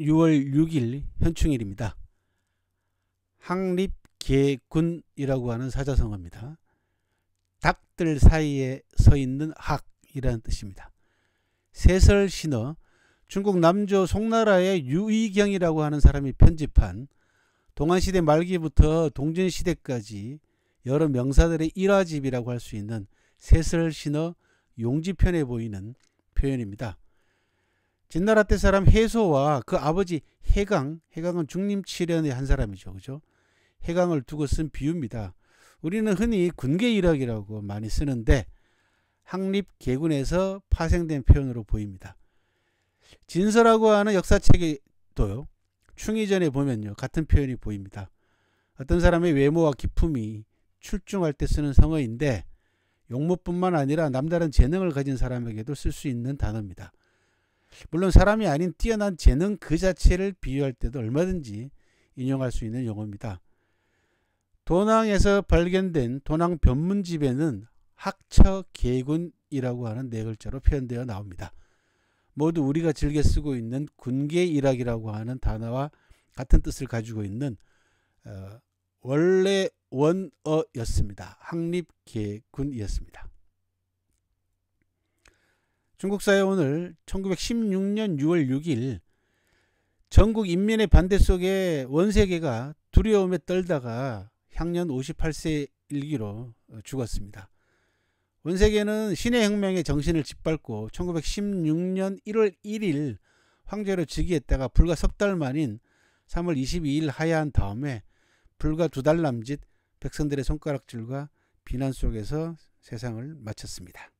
6월 6일 현충일입니다. 항립계군이라고 하는 사자성어입니다. 닭들 사이에 서 있는 학이라는 뜻입니다. 세설신어 중국 남조 송나라의 유의경이라고 하는 사람이 편집한 동한시대 말기부터 동진시대까지 여러 명사들의 일화집이라고 할 수 있는 세설신어 용지편에 보이는 표현입니다. 진나라 때 사람 해소와 그 아버지 해강, 해강은 중림칠현의 한 사람이죠. 그죠? 해강을 두고 쓴 비유입니다. 우리는 흔히 군계일학이라고 많이 쓰는데 항립개군에서 파생된 표현으로 보입니다. 진서라고 하는 역사책에도요. 충의전에 보면요. 같은 표현이 보입니다. 어떤 사람의 외모와 기품이 출중할 때 쓰는 성어인데 용모뿐만 아니라 남다른 재능을 가진 사람에게도 쓸 수 있는 단어입니다. 물론 사람이 아닌 뛰어난 재능 그 자체를 비유할 때도 얼마든지 인용할 수 있는 용어입니다. 도낭에서 발견된 도낭 변문집에는 학처 계군이라고 하는 네 글자로 표현되어 나옵니다. 모두 우리가 즐겨 쓰고 있는 군계 일학이라고 하는 단어와 같은 뜻을 가지고 있는 어, 원래 원어였습니다. 학립계군이었습니다. 중국사회 오늘 1916년 6월 6일 전국 인민의 반대 속에 원세계가 두려움에 떨다가 향년 58세 일기로 어, 죽었습니다. 원세계는 신의 혁명의 정신을 짓밟고 1916년 1월 1일 황제로 즉위했다가 불과 석달 만인 3월 22일 하야한 다음에 불과 두 달 남짓 백성들의 손가락질과 비난 속에서 세상을 마쳤습니다.